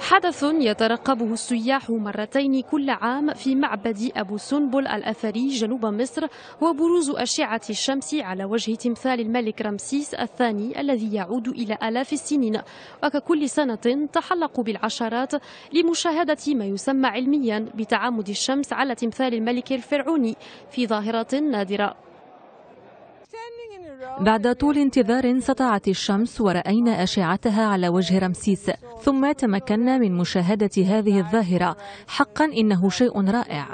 حدث يترقبه السياح مرتين كل عام في معبد أبو سنبل الأثري جنوب مصر وبروز أشعة الشمس على وجه تمثال الملك رمسيس الثاني الذي يعود إلى آلاف السنين وككل سنة تحلق بالعشرات لمشاهدة ما يسمى علميا بتعامد الشمس على تمثال الملك الفرعوني في ظاهرة نادرة بعد طول انتظار سطعت الشمس ورأينا أشعتها على وجه رمسيس ثم تمكنا من مشاهدة هذه الظاهرة حقا إنه شيء رائع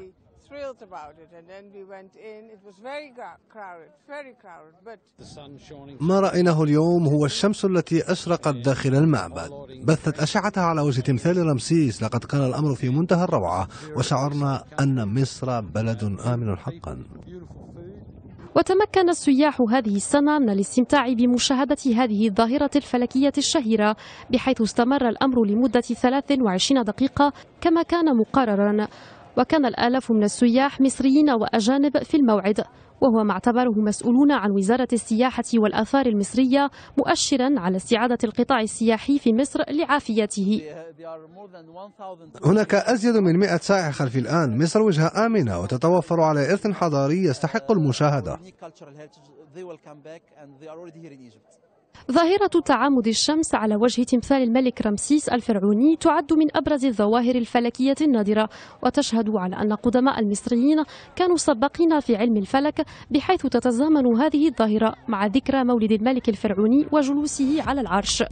ما رأيناه اليوم هو الشمس التي أشرقت داخل المعبد بثت أشعتها على وجه تمثال رمسيس لقد كان الأمر في منتهى الروعة وشعرنا أن مصر بلد آمن حقا وتمكن السياح هذه السنة من الاستمتاع بمشاهدة هذه الظاهرة الفلكية الشهيرة بحيث استمر الأمر لمدة 23 دقيقة كما كان مقررا وكان الآلاف من السياح مصريين وأجانب في الموعد وهو ما اعتبره مسؤولون عن وزارة السياحة والآثار المصرية مؤشرا على استعادة القطاع السياحي في مصر لعافيته هناك أزيد من 100 سائح خلفي الآن مصر وجهة آمنة وتتوفر على إرث حضاري يستحق المشاهدة ظاهرة تعامد الشمس على وجه تمثال الملك رمسيس الفرعوني تعد من أبرز الظواهر الفلكية النادرة وتشهد على أن قدماء المصريين كانوا سباقين في علم الفلك بحيث تتزامن هذه الظاهرة مع ذكرى مولد الملك الفرعوني وجلوسه على العرش